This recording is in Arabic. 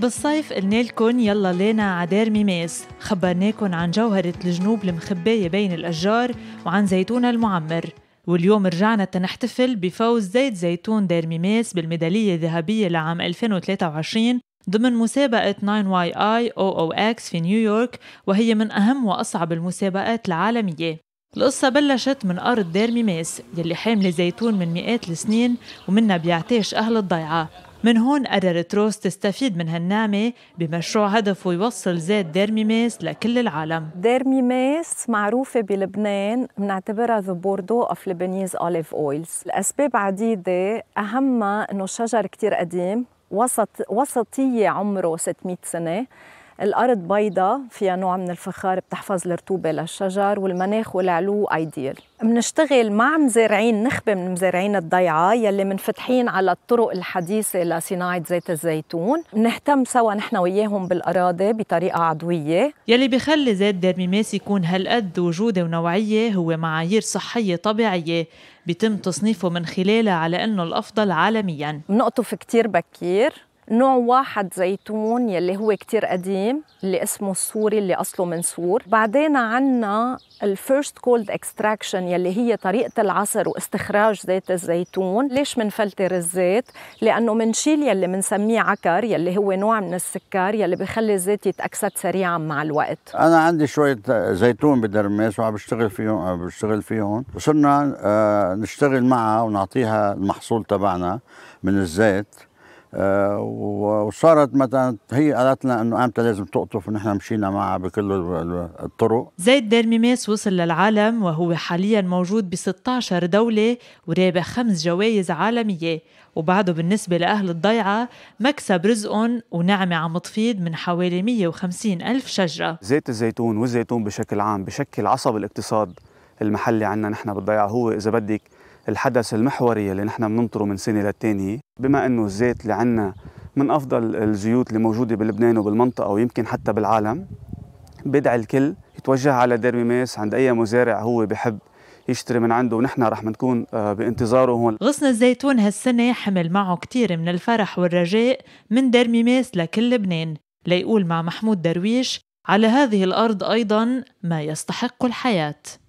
بالصيف قلنا لكم يلا لينا عدار ميماس خبرناكم عن جوهرة الجنوب المخباية بين الأشجار وعن زيتونها المعمر واليوم رجعنا تنحتفل بفوز زيت زيتون دير ميماس بالميدالية الذهبية لعام 2023 ضمن مسابقة 9YIOOX في نيويورك وهي من أهم وأصعب المسابقات العالمية القصة بلشت من أرض دير ميماس يلي حاملة زيتون من مئات السنين ومنها بيعتاش أهل الضيعة من هون قررت روز تستفيد من هالنعمة بمشروع هدفه يوصل زيت ديرميماس لكل العالم ديرميماس معروفة بلبنان بنعتبرها ذا بوردو اوف لبنيز اوليف اويلز الأسباب عديدة أهمها أنه الشجر كتير قديم وسط وسطية عمره 600 سنة الأرض بيضة فيها نوع من الفخار بتحفظ الرطوبة للشجر والمناخ والعلو أيديال بنشتغل مع مزارعين نخبة من مزارعين الضيعة يلي منفتحين على الطرق الحديثة لصناعة زيت الزيتون نهتم سوا نحن وياهم بالأراضي بطريقة عضوية يلي بخلي زيت درميماس يكون هالقد وجوده ونوعية هو معايير صحية طبيعية بيتم تصنيفه من خلالها على أنه الأفضل عالميا بنقطف كتير بكير نوع واحد زيتون يلي هو كتير قديم اللي اسمه السوري اللي أصله من سور بعدين عنا الفيرست كولد اكستراكشن يلي هي طريقة العصر واستخراج زيت الزيتون ليش منفلتر الزيت؟ لأنه منشيل يلي منسميه عكر يلي هو نوع من السكر يلي بخلي الزيت يتأكسد سريعا مع الوقت أنا عندي شوية زيتون بدرماس وعم بشتغل فيهم عم بشتغل فيهم وصرنا آه، نشتغل معها ونعطيها المحصول تبعنا من الزيت آه، وصارت مثلا هي قالت لنا انه امتى لازم تقطف ونحن مشينا معها بكل الطرق زيد ديرميميس وصل للعالم وهو حاليا موجود ب 16 دوله ورابح خمس جوائز عالميه وبعده بالنسبة لأهل الضيعة مكسب رزقهم ونعمة عم تفيض من حوالي 150 ألف شجرة زيت الزيتون والزيتون بشكل عام بشكل عصب الاقتصاد المحلي عندنا نحن بالضيعة هو إذا بدك الحدث المحوري اللي نحن بننطره من سنه للتانيه بما انه الزيت اللي عندنا من افضل الزيوت اللي موجوده بلبنان وبالمنطقه ويمكن حتى بالعالم بدعي الكل يتوجه على ديربي ماس عند اي مزارع هو بحب يشتري من عنده ونحن رح بنكون آه، بانتظاره هون غصن الزيتون هالسنه حمل معه كثير من الفرح والرجاء من ديرمي ماس لكل لبنان ليقول مع محمود درويش على هذه الارض ايضا ما يستحق الحياه